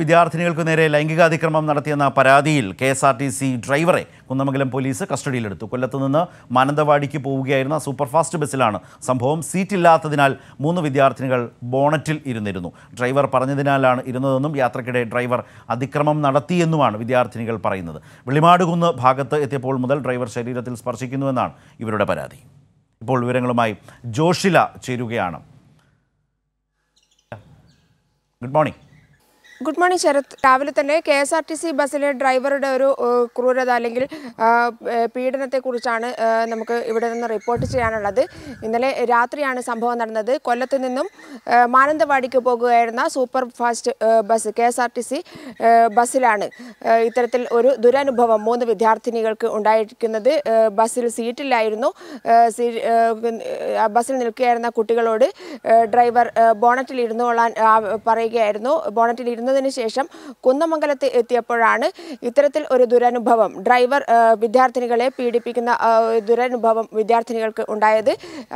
വിദ്യാർത്ഥിനികൾക്ക് നേരെ ലൈംഗികാതിക്രമം നടത്തിയെന്ന പരാതിയിൽ K S R T C ഡ്രൈവറെ കുന്നമംഗലം പോലീസ് കസ്റ്റഡിയിലെടുത്തു കൊല്ലത്തു നിന്ന് മാനന്തവാടിക്ക് പോവുകയായിരുന്ന സൂപ്പർഫാസ്റ്റ് ബസ്സിലാണ് സംഭവം സീറ്റില്ലാത്തതിനാൽ മൂന്ന് വിദ്യാർത്ഥിനികൾ ബോണറ്റിൽ ഇരുന്നിരുന്നു ഡ്രൈവർ പറഞ്ഞതിനാലാണ് ഇരുന്നതെന്നും യാത്രക്കിടെ ഡ്രൈവർ അതിക്രമം നടത്തിയെന്നുമാണ് വിദ്യാർത്ഥിനികൾ പറയുന്നത് വെള്ളിമാടുകുന്ന് ഭാഗത്ത് എത്തിയപ്പോൾ മുതൽ ഡ്രൈവർ ശരീരത്തിൽ സ്പർശിക്കുന്നുവെന്നാണ് ഇവരുടെ പരാതി ഇപ്പോൾ വിവരങ്ങളുമായി ജോഷില ചേരുകയാണ് good morning good morning Sharath രാവിലെ തന്നെ K S R T C ബസ്സിലെ ഡ്രൈവറുടെ ഒരു ക്രൂരത അല്ലെങ്കിൽ പീഡനത്തെക്കുറിച്ചാണ് നമുക്ക് ഇവിടെ നിന്ന് റിപ്പോർട്ട് ചെയ്യാനുള്ളത് ഇന്നലെ രാത്രിയാണ് സംഭവം നടന്നത് കൊല്ലത്ത് നിന്നും മാനന്തവാടിക്ക് പോകുകയായിരുന്ന super fast bus K S R T C ബസ്സിലാണ് ഇത്തരത്തിൽ ഒരു ദുരനുഭവം മൂന്ന് വിദ്യാർത്ഥിനികൾക്ക് ഉണ്ടായിരിക്കുന്നത് ബസ്സിൽ സീറ്റിലായിരുന്നു ബസ്സിൽ നിൽക്കുകയായിരുന്ന കുട്ടികളോട് ഡ്രൈവർ ബോണറ്റിൽ ഇരുന്നോളാൻ പറയുകയായിരുന്നു ബോണറ്റിൽ ഇരുന്ന് വന്നതിന് ശേഷം കുന്നമംഗലത്ത് എത്തിയപ്പോഴാണ് ഇത്തരത്തിൽ ഒരു ദുരനുഭവം ഡ്രൈവർ വിദ്യാർത്ഥിനികളെ പീഡിപ്പിക്കുന്ന ദുരനുഭവം വിദ്യാർത്ഥിനികൾക്ക് ഉണ്ടായത്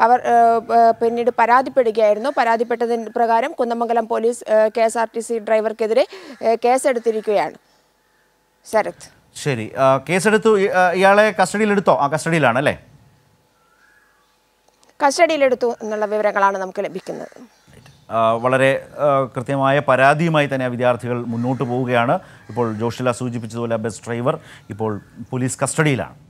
അവർ പിന്നീട് പരാതിപ്പെടുകയായിരുന്നു പരാതിപ്പെട്ടതിന് പ്രകാരം Kunnamangalam police K S R T C ഡ്രൈവർക്കെതിരെ കേസെടുത്തിരിക്കുകയാണ് ശരത് ശരി കേസെടുത്തു ഇയാളെ കസ്റ്റഡിയിലെടുത്തോ ആ കസ്റ്റഡിയിലാണ് അല്ലേ കസ്റ്റഡിയിലെടുത്തു എന്നുള്ള വിവരങ്ങളാണ് നമുക്ക് ലഭിക്കുന്നത് വളരെ കൃത്യമായ പരാതിയുമായി തന്നെ വിദ്യാർത്ഥികൾ മുന്നോട്ട് പോവുകയാണ് ഇപ്പോൾ ജോഷില സൂചിപ്പിച്ചതുപോലെ ബസ് ഡ്രൈവർ ഇപ്പോൾ പോലീസ് കസ്റ്റഡിയിലാണ്